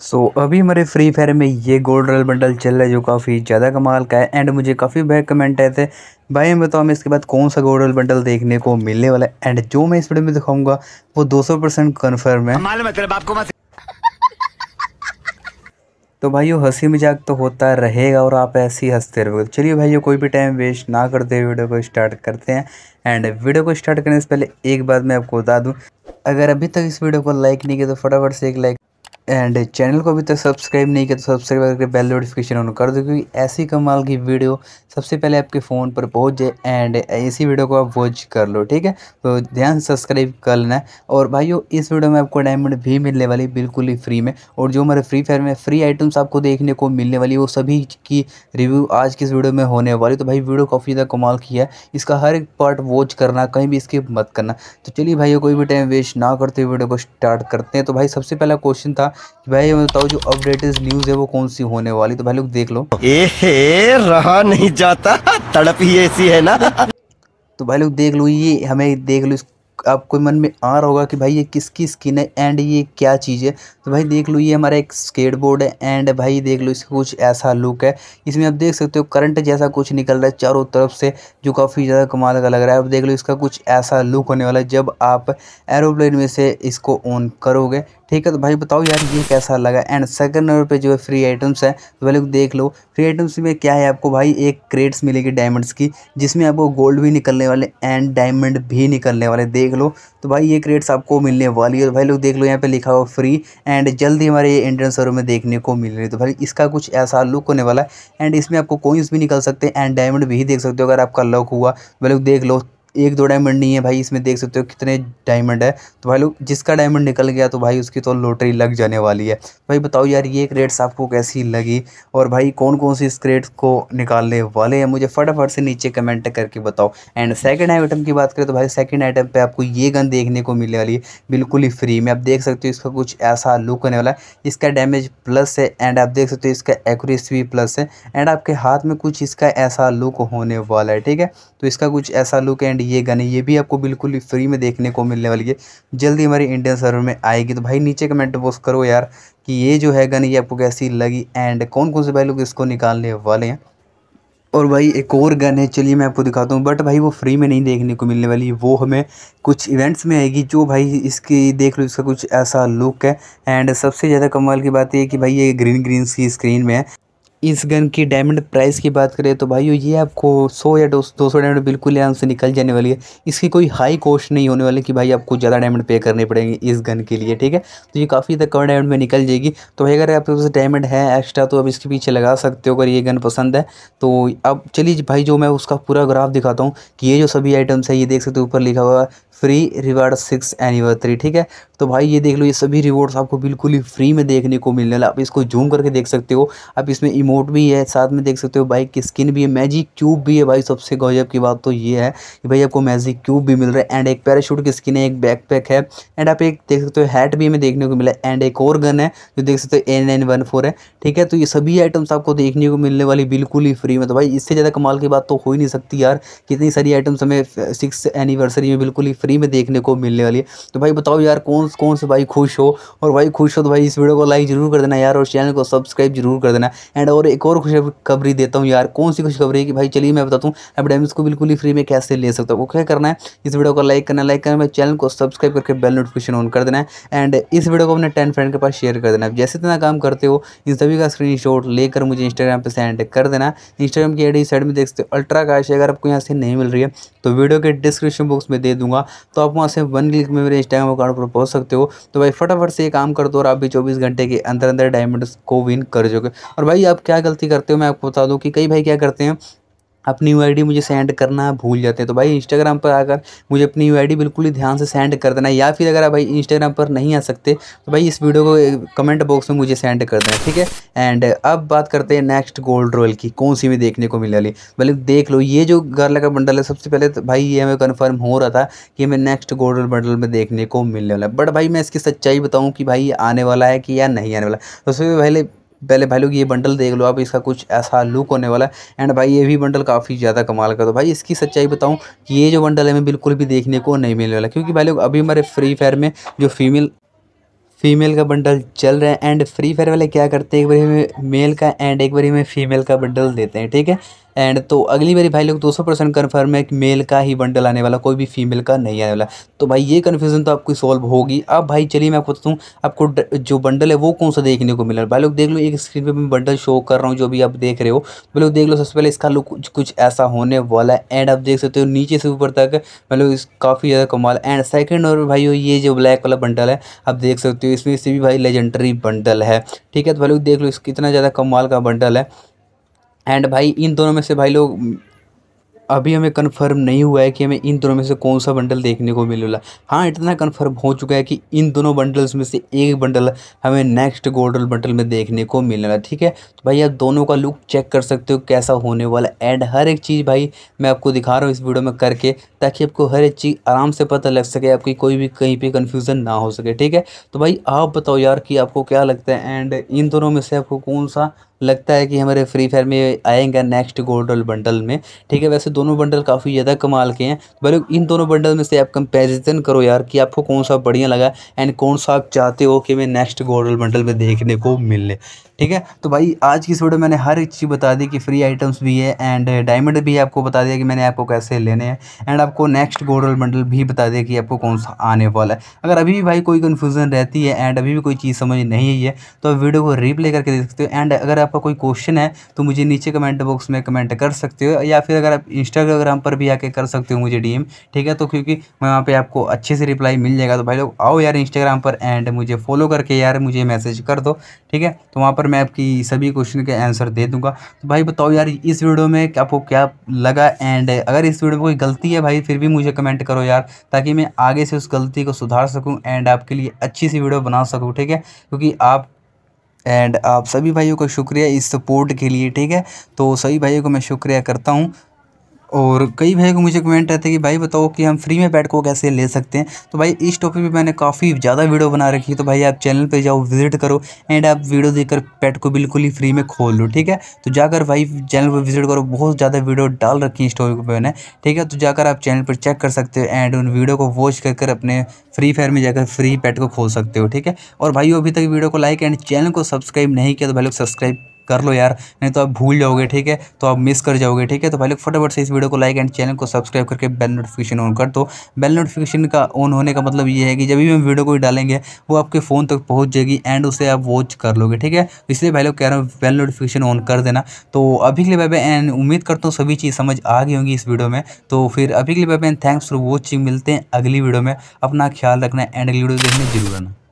सो so, अभी हमारे Free Fire में ये गोल्ड रॉयल बंडल चल रहा है जो काफ़ी ज़्यादा कमाल का है एंड मुझे काफ़ी बैक कमेंट आए थे भाई मैं बताओ हमें इसके बाद कौन सा गोल्ड रॉयल बंडल देखने को मिलने वाला है एंड जो मैं इस वीडियो में दिखाऊंगा वो 200 परसेंट कन्फर्म है तो भाई हंसी मजाक तो होता रहेगा और आप ऐसे ही हंसते रहोगे चलिए भाइयों कोई भी टाइम वेस्ट ना करते वीडियो को स्टार्ट करते हैं एंड वीडियो को स्टार्ट करने से पहले एक बात मैं आपको बता दूं अगर अभी तक इस वीडियो को लाइक नहीं किया तो फटाफट से एक लाइक एंड चैनल को अभी तक सब्सक्राइब नहीं किया तो सब्सक्राइब करके बेल नोटिफिकेशन ऑन कर दो क्योंकि ऐसी कमाल की वीडियो सबसे पहले आपके फ़ोन पर पहुंच जाए एंड ऐसी वीडियो को आप वॉच कर लो ठीक है तो ध्यान सब्सक्राइब कर लेना है और भाइयों इस वीडियो में आपको डायमंड भी मिलने वाली बिल्कुल ही फ्री में और जो हमारे फ्री फायर में फ्री आइटम्स आपको देखने को मिलने वाली वो सभी की रिव्यू आज की इस वीडियो में होने वाली तो भाई वीडियो काफ़ी ज़्यादा कमाल की है इसका हर एक पार्ट वॉच करना कहीं भी इसकी मत करना तो चलिए भाइयों कोई भी टाइम वेस्ट ना करते हुए वीडियो को स्टार्ट करते हैं तो भाई सबसे पहला क्वेश्चन था कि भाई मैं तो बताऊँ जो अपडेटेड न्यूज़ है वो कौन सी होने वाली तो भाई लोग देख लो ए रहा नहीं जाता तड़प ही ऐसी है ना तो भाई लोग देख लो ये हमें देख लो आपको मन में आ रहा होगा कि भाई ये किसकी स्किन है एंड ये क्या चीज़ है तो भाई देख लो ये हमारा एक स्केटबोर्ड है एंड भाई देख लो इसका कुछ ऐसा लुक है इसमें आप देख सकते हो करंट जैसा कुछ निकल रहा है चारों तरफ से जो काफ़ी ज़्यादा कमाल का लग रहा है अब देख लो इसका कुछ ऐसा लुक होने वाला है जब आप एरोप्लेन में से इसको ऑन करोगे ठीक है तो भाई बताओ यार ये कैसा लगा एंड सेकंड नंबर पे जो है फ्री आइटम्स है तो लोग देख लो फ्री आइटम्स में क्या है आपको भाई एक क्रेट्स मिलेगी डायमंड्स की जिसमें आपको गोल्ड भी निकलने वाले एंड डायमंड भी निकलने वाले देख लो तो भाई ये क्रेट्स आपको मिलने वाली है भाई लोग देख लो यहाँ पे लिखा हुआ फ्री एंड जल्दी हमारे ये इंडियन सर्वर में देखने को मिल रही है तो भाई इसका कुछ ऐसा लुक होने वाला है एंड इसमें आपको कोइंस भी निकल सकते हैं एंड डायमंड भी देख सकते हो अगर आपका लक हुआ भाई तो लोग देख लो एक दो डायमंड नहीं है भाई इसमें देख सकते हो कितने डायमंड है तो भाई लोग जिसका डायमंड निकल गया तो भाई उसकी तो लॉटरी लग जाने वाली है तो भाई बताओ यार ये क्रेट्स आपको कैसी लगी और भाई कौन कौन सी इस क्रेट्स को निकालने वाले हैं मुझे फटाफट से नीचे कमेंट करके बताओ एंड सेकेंड आइटम की बात करें तो भाई सेकेंड आइटम पर आपको ये गन देखने को मिलने वाली है बिल्कुल ही फ्री में आप देख सकते हो इसका कुछ ऐसा लुक होने वाला है इसका डैमेज प्लस है एंड आप देख सकते हो इसका एक्यूरेसी भी प्लस है एंड आपके हाथ में कुछ इसका ऐसा लुक होने वाला है ठीक है तो इसका कुछ ऐसा लुक है एंड ये गन ये भी आपको बिल्कुल फ्री में देखने को मिलने वाली है जल्दी हमारी इंडियन सर्वर में आएगी तो भाई नीचे कमेंट बॉक्स करो यार कि ये जो है गन ये आपको कैसी लगी एंड कौन कौन से भाई लोग इसको निकालने वाले हैं और भाई एक और गन है चलिए मैं आपको दिखाता हूँ बट भाई वो फ्री में नहीं देखने को मिलने वाली वो हमें कुछ इवेंट्स में आएगी जो भाई इसकी देख लो इसका कुछ ऐसा लुक है एंड सबसे ज़्यादा कमाल की बात यह कि भाई ये ग्रीन ग्रीन सी स्क्रीन में है इस गन की डायमंड प्राइस की बात करें तो भाई ये आपको सौ या दो सौ डायमंड बिल्कुल आराम से निकल जाने वाली है इसकी कोई हाई कॉस्ट नहीं होने वाली कि भाई आपको ज़्यादा डायमंड पे करने पड़ेंगे इस गन के लिए ठीक है तो ये काफ़ी तक कम डायमंड में निकल जाएगी तो भाई अगर आपके पास डायमंड है एक्स्ट्रा तो आप इसके पीछे लगा सकते हो अगर ये गन पसंद है तो अब चलिए भाई जो मैं उसका पूरा ग्राफ दिखाता हूँ कि ये जो सभी आइटम्स है ये देख सकते हो ऊपर लिखा हुआ फ्री रिवार्ड सिक्स एनिवर्सरी ठीक है तो भाई ये देख लो ये सभी रिवॉर्ड्स आपको बिल्कुल ही फ्री में देखने को मिलने वाला आप इसको जूम करके देख सकते हो आप इसमें इमोट भी है साथ में देख सकते हो बाइक की स्किन भी है मैजिक क्यूब भी है भाई सबसे गौजब की बात तो ये है कि भाई आपको मैजिक क्यूब भी मिल रहा है एंड एक पैराशूट की स्किन है एक बैक है एंड आप एक देख सकते हो हैट भी हमें देखने को मिला है एंड एक और गन है जो देख सकते हो एन नाइन वन फोर है ठीक है तो ये सभी आइटम्स आपको देखने को मिलने वाली बिल्कुल ही फ्री में तो भाई इससे ज़्यादा कमाल की बात तो हो ही नहीं सकती यार कितनी सारी आइटम्स हमें सिक्स एनिवर्सरी में बिल्कुल ही फ्री फ्री में देखने को मिलने वाली है तो भाई बताओ यार कौन कौन से भाई खुश हो और भाई खुश हो तो भाई इस वीडियो को लाइक जरूर कर देना यार और चैनल को सब्सक्राइब जरूर कर देना एंड और एक और खुशखबरी देता हूँ यार कौन सी खुशखबरी है कि भाई चलिए मैं बताता हूँ डेम्स को बिल्कुल ही फ्री में कैसे ले सकता हूँ वो क्या करना है इस वीडियो को लाइक करना लाइक करना चैनल को सब्सक्राइब करके बेल नोटिफिकेशन ऑन कर देना है एंड इस वीडियो को अपने टेन फ्रेंड के पास शेयर कर देना है जैसे इतना काम करते हो इन सभी का स्क्रीन लेकर मुझे इंस्टाग्राम पर सेंड कर देना इंस्टाग्राम की आईडी साइड में देख सकते हो अल्ट्रा काश अगर आपको यहाँ से नहीं मिल रही है तो वीडियो के डिस्क्रिप्शन बॉक्स में दे दूंगा तो आप वहाँ से वन क्लिक में मेरे इंस्टाग्राम अकाउंट पर पहुँच सकते हो तो भाई फटाफट से ये काम कर दो और आप भी चौबीस घंटे के अंदर अंदर डायमंड को विन कर जोगे और भाई आप क्या गलती करते हो मैं आपको बता दूँ कि कई भाई क्या करते हैं अपनी यू आई मुझे सेंड करना भूल जाते हैं तो भाई इंस्टाग्राम पर आकर मुझे अपनी यू आई बिल्कुल ही ध्यान से सेंड कर देना या फिर अगर आप भाई इंस्टाग्राम पर नहीं आ सकते तो भाई इस वीडियो को कमेंट बॉक्स में मुझे सेंड कर देना ठीक है एंड अब बात करते हैं नेक्स्ट गोल्ड रॉयल की कौन सी भी देखने को मिल वाली भले देख लो ये जो गर्ला का बंडल है सबसे पहले तो भाई ये हमें कन्फर्म हो रहा था कि हमें नेक्स्ट गोल्ड रॉयल बंडल में देखने को मिलने वाला है बट भाई मैं इसकी सच्चाई बताऊँ कि भाई आने वाला है कि या नहीं आने वाला तो सबसे पहले पहले भाई लोग ये बंडल देख लो आप इसका कुछ ऐसा लुक होने वाला है एंड भाई ये भी बंडल काफ़ी ज़्यादा कमाल का तो भाई इसकी सच्चाई बताऊँ कि ये जो बंडल है हमें बिल्कुल भी देखने को नहीं मिलने वाला क्योंकि भाई लोग अभी हमारे फ्री फायर में जो फीमेल फीमेल का बंडल चल रहा है एंड फ्री फायर वाले क्या करते हैं एक बार हमें मेल का एंड एक बार हमें फीमेल का बंडल देते हैं ठीक है एंड तो अगली बारी भाई लोग 200 परसेंट कन्फर्म है कि मेल का ही बंडल आने वाला कोई भी फीमेल का नहीं आने वाला तो भाई ये कन्फ्यूजन तो आपकी सॉल्व होगी अब भाई चलिए मैं आपको बताता हूँ आपको जो बंडल है वो कौन सा देखने को मिला भाई लोग देख लो एक स्क्रीन पर मैं बंडल शो कर रहा हूँ जो भी आप देख रहे हो भाई लोग देख लो सबसे पहले इसका लुक कुछ ऐसा होने वाला है एंड आप देख सकते हो नीचे से ऊपर तक लोग काफ़ी ज़्यादा कमाल एंड सेकेंड और भाई ये जो ब्लैक वाला बंडल है आप देख सकते हो इसमें से भी भाई लेजेंडरी बंडल है ठीक है तो भाई लोग देख लो इस कितना ज़्यादा कमाल का बंडल है एंड भाई इन दोनों में से भाई लोग अभी हमें कन्फर्म नहीं हुआ है कि हमें इन दोनों में से कौन सा बंडल देखने को मिलेगा हाँ इतना कन्फर्म हो चुका है कि इन दोनों बंडल्स में से एक बंडल हमें नेक्स्ट गोल्डन बंडल में देखने को मिलेगा ठीक है तो भाई आप दोनों का लुक चेक कर सकते हो कैसा होने वाला एंड हर एक चीज़ भाई मैं आपको दिखा रहा हूँ इस वीडियो में करके ताकि आपको हर एक चीज़ आराम से पता लग सके आपकी कोई भी कहीं पर कन्फ्यूज़न ना हो सके ठीक है तो भाई आप बताओ यार कि आपको क्या लगता है एंड इन दोनों में से आपको कौन सा लगता है कि हमारे फ्री फायर में आएगा नेक्स्ट गोल्ड बंडल में ठीक है वैसे दोनों बंडल काफ़ी ज़्यादा कमाल के हैं भले इन दोनों बंडल में से आप कंपेरिजन करो यार कि आपको कौन सा बढ़िया लगा एंड कौन सा आप चाहते हो कि मैं नेक्स्ट गोल्ड बंडल में देखने को मिले ठीक है तो भाई आज की वीडियो मैंने हर एक चीज़ बता दी कि फ्री आइटम्स भी है एंड डायमंड भी आपको बता दिया कि मैंने आपको कैसे लेने हैं एंड आपको नेक्स्ट गोल्ड बंडल भी बता दिया कि आपको कौन सा आने वाला है अगर अभी भी भाई कोई कन्फ्यूज़न रहती है एंड अभी भी कोई चीज़ समझ नहीं आई है तो आप वीडियो को रिप्ले करके देख सकते हो एंड अगर आप आपका कोई क्वेश्चन है तो मुझे नीचे कमेंट बॉक्स में कमेंट कर सकते हो या फिर अगर आप इंस्टाग्राम पर भी आके कर सकते हो मुझे डीएम ठीक है तो क्योंकि मैं वहाँ पे आपको अच्छे से रिप्लाई मिल जाएगा तो भाई लोग आओ यार इंस्टाग्राम पर एंड मुझे फॉलो करके यार मुझे मैसेज कर दो ठीक है तो वहाँ पर मैं आपकी सभी क्वेश्चन के आंसर दे दूँगा तो भाई बताओ यार इस वीडियो में आपको क्या लगा एंड अगर इस वीडियो में कोई गलती है भाई फिर भी मुझे कमेंट करो यार ताकि मैं आगे से उस गलती को सुधार सकूँ एंड आपके लिए अच्छी सी वीडियो बना सकूँ ठीक है क्योंकि आप एंड आप सभी भाइयों का शुक्रिया इस सपोर्ट के लिए ठीक है तो सभी भाइयों को मैं शुक्रिया करता हूँ और कई भाई को मुझे कमेंट रहते हैं कि भाई बताओ कि हम फ्री में बैट को कैसे ले सकते हैं तो भाई इस टॉपिक पे मैंने काफ़ी ज़्यादा वीडियो बना रखी है तो भाई आप चैनल पे जाओ विजिट करो एंड आप वीडियो देखकर पैड को बिल्कुल ही फ्री में खोल लो ठीक है तो जाकर भाई चैनल पर विजिट करो बहुत ज़्यादा वीडियो डाल रखी है इस टॉपिक पर मैंने ठीक है तो जाकर आप चैनल पर चेक कर सकते हो एंड उन वीडियो को वॉच कर अपने फ्री फायर में जाकर फ्री पेट को खोल सकते हो ठीक है और भाई अभी तक वीडियो को लाइक एंड चैनल को सब्सक्राइब नहीं किया तो भाई लोग सब्सक्राइब कर लो यार नहीं तो आप भूल जाओगे ठीक है तो आप मिस कर जाओगे ठीक है तो भाई लोग फटाफट से इस वीडियो को लाइक एंड चैनल को सब्सक्राइब करके बेल नोटिफिकेशन ऑन कर दो बेल नोटिफिकेशन का ऑन होने का मतलब ये है कि जब भी हम वीडियो को डालेंगे वो आपके फ़ोन तक पहुँच जाएगी एंड उसे आप वॉच कर लोगे ठीक है तो इसलिए भाई लोग कह रहा हूँ बेल नोटिफिकेशन ऑन कर देना तो अभी के लिए बाय बाय एंड उम्मीद करता हूँ सभी चीज़ समझ आ गई होंगी इस वीडियो में तो फिर अभी के लिए bye and thanks for watching मिलते हैं अगली वीडियो में अपना ख्याल रखना एंड अगली वीडियो देखने जरूर आना